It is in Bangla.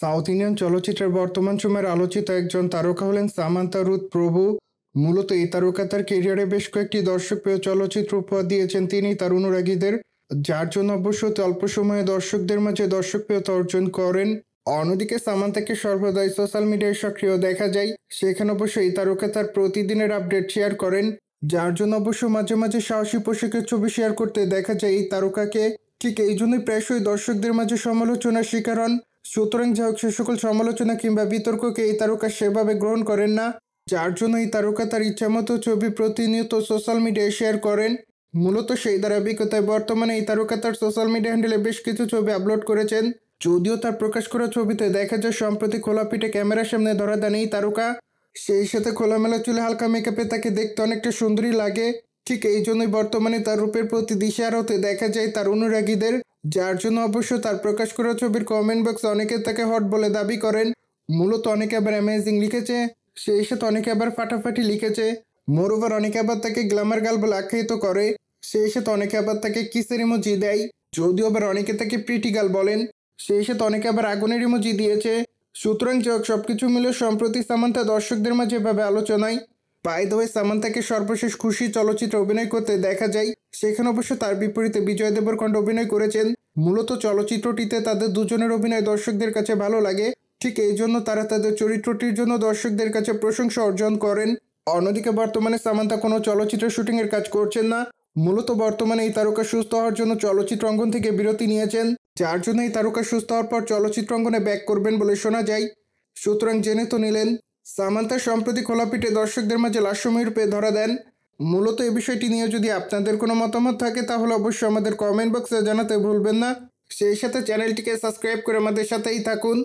সাউথ ইন্ডিয়ান চলচ্চিত্রের বর্তমান সময়ের আলোচিত একজন তারকা হলেন সামান্তা রুদ প্রভু মূলত এই তারকা তার কেরিয়ারে বেশ কয়েকটি দর্শকপ্রিয় চলচ্চিত্র উপহার দিয়েছেন তিনি তার অনুরাগীদের যার জন্য অবশ্য অল্প সময়ে দর্শকদের মাঝে দর্শকপ্রিয়তা অর্জন করেন অন্যদিকে সামান্তাকে সর্বদাই সোশ্যাল মিডিয়ায় সক্রিয় দেখা যায় সেখানে অবশ্য এই তারকা তার প্রতিদিনের আপডেট শেয়ার করেন যার জন্য অবশ্য মাঝে মাঝে সাহসী পোশাকের ছবি শেয়ার করতে দেখা যায় এই তারকাকে ঠিক এই জন্যই প্রায়শই দর্শকদের মাঝে সমালোচনার শিকার হন সুতরাং যা হোক সে সকল সমালোচনা কিংবা বিতর্ককে এই তারকা সেভাবে গ্রহণ করেন না যার জন্য এই তারকা তার ইচ্ছামতো ছবি প্রতিনিয়ত সোশ্যাল মিডিয়ায় শেয়ার করেন মূলত সেই ধারাবাহিকতায় বর্তমানে এই তারকা তার সোশ্যাল মিডিয়া হ্যান্ডেলে বেশ কিছু ছবি আপলোড করেছেন যদিও তার প্রকাশ করা ছবিতে দেখা যায় সম্প্রতি খোলা পিঠে ক্যামেরার সামনে ধরা দেন এই তারকা সেই সাথে খোলামেলা চুলে হালকা মেকআপে তাকে দেখতে অনেকটা সুন্দরী লাগে ঠিক এই জন্যই বর্তমানে তার রূপের প্রতি দিশা হতে দেখা যায় তার অনুরাগীদের যার জন্য অবশ্য তার প্রকাশ করা ছবির কমেন্ট বক্স অনেকে তাকে হট বলে দাবি করেন মূলত অনেকে আবার অ্যামেজিং লিখেছে সেই সাথে অনেকে আবার ফাটাফাটি লিখেছে মোরওভার অনেকে আবার তাকে গ্ল্যামার গাল বলে আখ্যায়িত করে সেই সাথে অনেকে আবার তাকে কিসের ইমোজি দেয় যদিও আবার অনেকে তাকে প্রিটি গাল বলেন সেই সাথে অনেকে আবার আগুনের ইমোজি দিয়েছে সুতরাং সব কিছু মিলে সম্প্রতি সামান্তা দর্শকদের মাঝে এভাবে আলোচনায় বাই দ্য ওয়ে সামান্তাকে সর্বশেষ খুশি চলচ্চিত্রে অভিনয় করতে দেখা যায় সেখানে অবশ্য তার বিপরীতে বিজয় দেবরকণ্ড অভিনয় করেছেন মূলত চলচ্চিত্রটিতে তাদের দুজনের অভিনয় দর্শকদের কাছে ভালো লাগে ঠিক এই জন্য তারা তাদের চরিত্রটির জন্য দর্শকদের কাছে প্রশংসা অর্জন করেন অন্যদিকে বর্তমানে সামান্তা কোনো চলচ্চিত্র শুটিংয়ের কাজ করছেন না মূলত বর্তমানে এই তারকা সুস্থ হওয়ার জন্য চলচ্চিত্র অঙ্গন থেকে বিরতি নিয়েছেন যার জন্য এই তারকা সুস্থ হওয়ার পর চলচ্চিত্র অঙ্গনে ব্যাক করবেন বলে শোনা যায় সুতরাং জেনে তো নিলেন সামান্তা সম্প্রতি খোলাপিঠে দর্শকদের মাঝে লাস্যময় রূপে ধরা দেন মূলত এ বিষয়টি নিয়ে যদি আপনাদের কোনো মতামত থাকে তাহলে অবশ্যই আমাদের কমেন্ট বক্সে জানাতে ভুলবেন না সেই সাথে চ্যানেলটিকে সাবস্ক্রাইব করে আমাদের সাথেই থাকুন